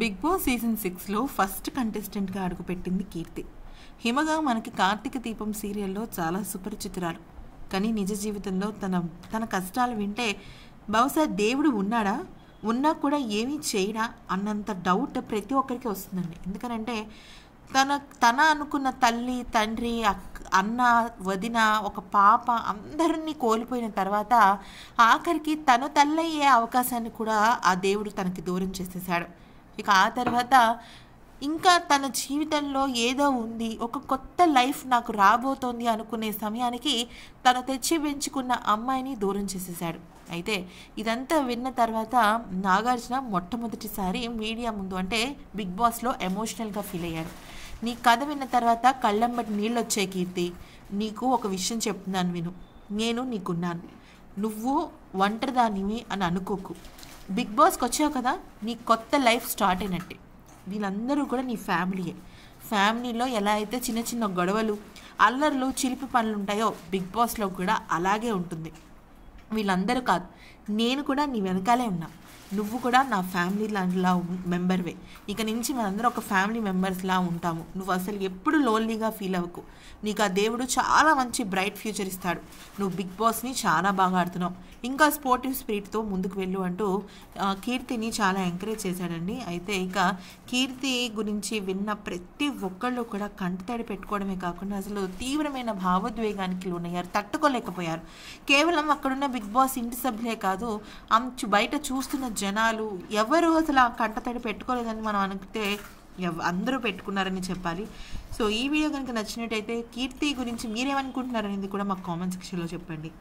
big boss season సిక్స్లో first కంటెస్టెంట్గా అడుగుపెట్టింది కీర్తి హిమగా మనకి కార్తీక దీపం సీరియల్లో చాలా సుపరిచితురాలు కానీ నిజ జీవితంలో తన తన కష్టాలు వింటే బహుశా దేవుడు ఉన్నాడా ఉన్నా కూడా ఏమీ చేయడా అన్నంత డౌట్ ప్రతి ఒక్కరికి వస్తుందండి ఎందుకనంటే తన తన అనుకున్న తల్లి తండ్రి అన్న వదిన ఒక పాప అందరినీ కోల్పోయిన తర్వాత ఆఖరికి తను తల్లయ్యే అవకాశాన్ని కూడా ఆ దేవుడు తనకి దూరం చేసేసాడు ఇక ఆ తర్వాత ఇంకా తన జీవితంలో ఏదో ఉంది ఒక కొత్త లైఫ్ నాకు రాబోతోంది అనుకునే సమయానికి తను తెచ్చి పెంచుకున్న అమ్మాయిని దూరం చేసేసాడు అయితే ఇదంతా విన్న తర్వాత నాగార్జున మొట్టమొదటిసారి మీడియా ముందు అంటే బిగ్ బాస్లో ఎమోషనల్గా ఫీల్ అయ్యాడు నీ కథ విన్న తర్వాత కళ్ళంబటి నీళ్ళు వచ్చే కీర్తి నీకు ఒక విషయం చెప్తున్నాను విను నేను నీకున్నాను నువ్వు ఒంటరిదానివి అని అనుకోకు బిగ్ బాస్కి వచ్చావు కదా నీ కొత్త లైఫ్ స్టార్ట్ అయినట్టే వీళ్ళందరూ కూడా నీ ఫ్యామిలీయే ఫ్యామిలీలో ఎలా అయితే చిన్న చిన్న గొడవలు అల్లర్లు చిలిపి పనులు ఉంటాయో బిగ్ బాస్లో కూడా అలాగే ఉంటుంది వీళ్ళందరూ కాదు నేను కూడా నీ వెనకాలే ఉన్నా నువ్వు కూడా నా ఫ్యామిలీ లాంటిలా మెంబర్వే ఇక నుంచి మనందరం ఒక ఫ్యామిలీ మెంబర్స్లా ఉంటాము నువ్వు అసలు ఎప్పుడు లోన్లీగా ఫీల్ అవ్వకు నీకు ఆ దేవుడు చాలా మంచి బ్రైట్ ఫ్యూచర్ ఇస్తాడు నువ్వు బిగ్ బాస్ని చాలా బాగా ఆడుతున్నావు ఇంకా స్పోర్టివ్ స్పిరిట్తో ముందుకు వెళ్ళు అంటూ కీర్తిని చాలా ఎంకరేజ్ చేశాడండి అయితే ఇక కీర్తి గురించి విన్న ప్రతి ఒక్కళ్ళు కూడా తడి పెట్టుకోవడమే కాకుండా అసలు తీవ్రమైన భావోద్వేగానికి లోనయ్యారు తట్టుకోలేకపోయారు కేవలం అక్కడున్న బిగ్ బాస్ ఇంటి సభ్యులే కాదు కాదు అంచు బయట చూస్తున్న జనాలు ఎవరు అసలు ఆ కంటతడి పెట్టుకోలేదని మనం అనుకుంటే అందరూ పెట్టుకున్నారని చెప్పాలి సో ఈ వీడియో కనుక నచ్చినట్టయితే కీర్తి గురించి మీరేమనుకుంటున్నారనేది కూడా మాకు కామెంట్ సెక్షన్లో చెప్పండి